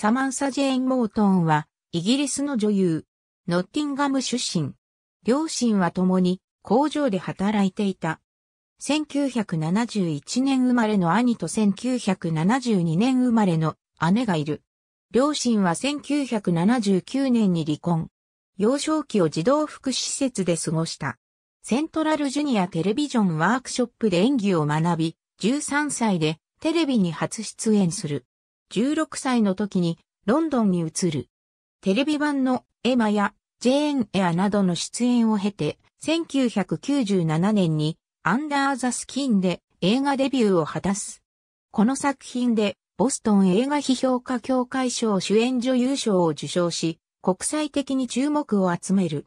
サマンサ・ジェーン・モートンは、イギリスの女優、ノッティンガム出身。両親は共に工場で働いていた。1971年生まれの兄と1972年生まれの姉がいる。両親は1979年に離婚。幼少期を児童福祉施設で過ごした。セントラルジュニアテレビジョンワークショップで演技を学び、13歳でテレビに初出演する。16歳の時にロンドンに移る。テレビ版のエマやジェーン・エアなどの出演を経て、1997年にアンダー・ザ・スキンで映画デビューを果たす。この作品でボストン映画批評家協会賞主演女優賞を受賞し、国際的に注目を集める。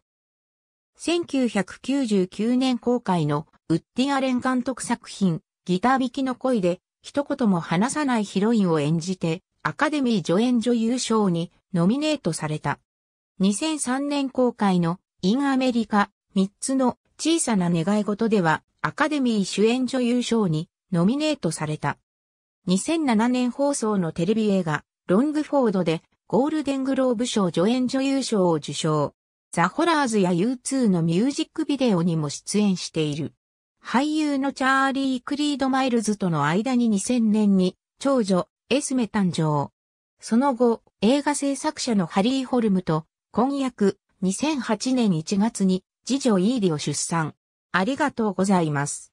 1999年公開のウッディ・アレン監督作品ギター弾きの恋で一言も話さないヒロインを演じて、アカデミー助演女優賞にノミネートされた。2003年公開のインアメリカ3つの小さな願い事ではアカデミー主演女優賞にノミネートされた。2007年放送のテレビ映画ロングフォードでゴールデングローブ賞助演女優賞を受賞。ザ・ホラーズや U2 のミュージックビデオにも出演している。俳優のチャーリー・クリード・マイルズとの間に2000年に長女エスメ誕生。その後、映画制作者のハリー・ホルムと婚約2008年1月に次女イーリを出産。ありがとうございます。